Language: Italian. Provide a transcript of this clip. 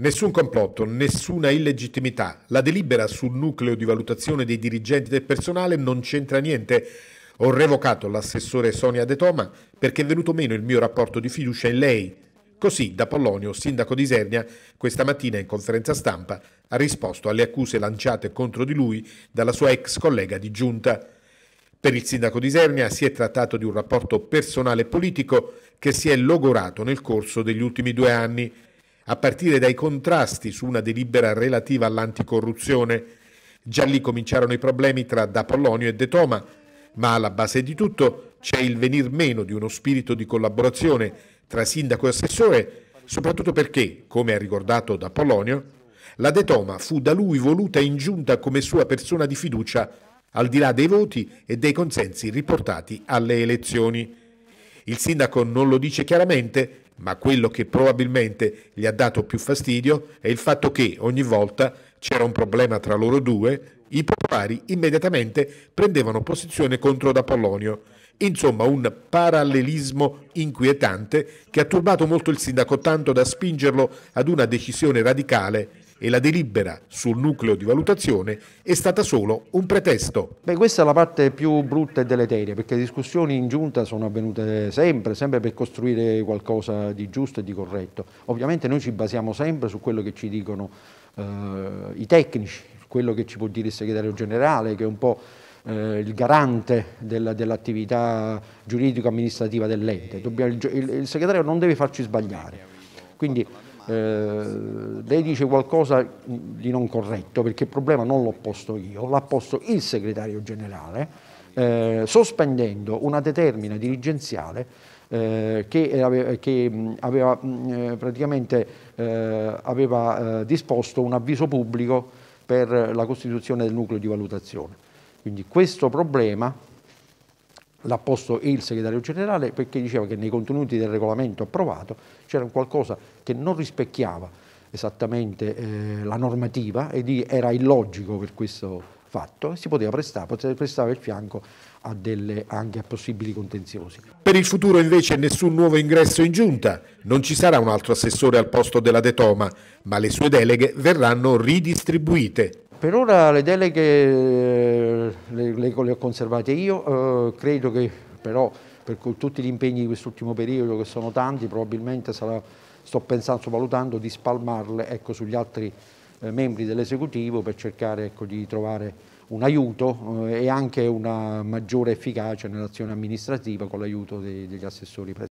Nessun complotto, nessuna illegittimità. La delibera sul nucleo di valutazione dei dirigenti del personale non c'entra niente. Ho revocato l'assessore Sonia De Toma perché è venuto meno il mio rapporto di fiducia in lei. Così da Pollonio, sindaco di Isernia, questa mattina in conferenza stampa ha risposto alle accuse lanciate contro di lui dalla sua ex collega di giunta. Per il sindaco di Isernia si è trattato di un rapporto personale e politico che si è logorato nel corso degli ultimi due anni a partire dai contrasti su una delibera relativa all'anticorruzione. Già lì cominciarono i problemi tra D'Apollonio e De Toma, ma alla base di tutto c'è il venir meno di uno spirito di collaborazione tra sindaco e assessore, soprattutto perché, come ha ricordato D'Apollonio, la De Toma fu da lui voluta in giunta come sua persona di fiducia, al di là dei voti e dei consensi riportati alle elezioni. Il sindaco non lo dice chiaramente, ma quello che probabilmente gli ha dato più fastidio è il fatto che ogni volta c'era un problema tra loro due, i popolari immediatamente prendevano posizione contro da Insomma, un parallelismo inquietante che ha turbato molto il sindaco tanto da spingerlo ad una decisione radicale e la delibera sul nucleo di valutazione è stata solo un pretesto. Beh, questa è la parte più brutta e deleteria perché le discussioni in giunta sono avvenute sempre, sempre per costruire qualcosa di giusto e di corretto. Ovviamente noi ci basiamo sempre su quello che ci dicono eh, i tecnici, quello che ci può dire il segretario generale che è un po' eh, il garante del, dell'attività giuridico-amministrativa dell'ente. Il, il, il, segretario non deve farci sbagliare. Quindi eh, lei dice qualcosa di non corretto perché il problema non l'ho posto io, l'ha posto il segretario generale eh, sospendendo una determina dirigenziale eh, che, che aveva eh, praticamente eh, aveva, disposto un avviso pubblico per la costituzione del nucleo di valutazione. Quindi questo problema l'ha posto il segretario generale perché diceva che nei contenuti del regolamento approvato c'era qualcosa che non rispecchiava esattamente eh, la normativa e ed era illogico per questo fatto e si poteva prestare, poteva prestare il fianco a delle, anche a possibili contenziosi. Per il futuro invece nessun nuovo ingresso in giunta, non ci sarà un altro assessore al posto della De ma le sue deleghe verranno ridistribuite. Per ora le deleghe eh, le, le, le ho conservate io, eh, credo che però per tutti gli impegni di quest'ultimo periodo che sono tanti probabilmente sarà, sto pensando, valutando di spalmarle ecco, sugli altri eh, membri dell'esecutivo per cercare ecco, di trovare un aiuto eh, e anche una maggiore efficacia nell'azione amministrativa con l'aiuto degli assessori presenti.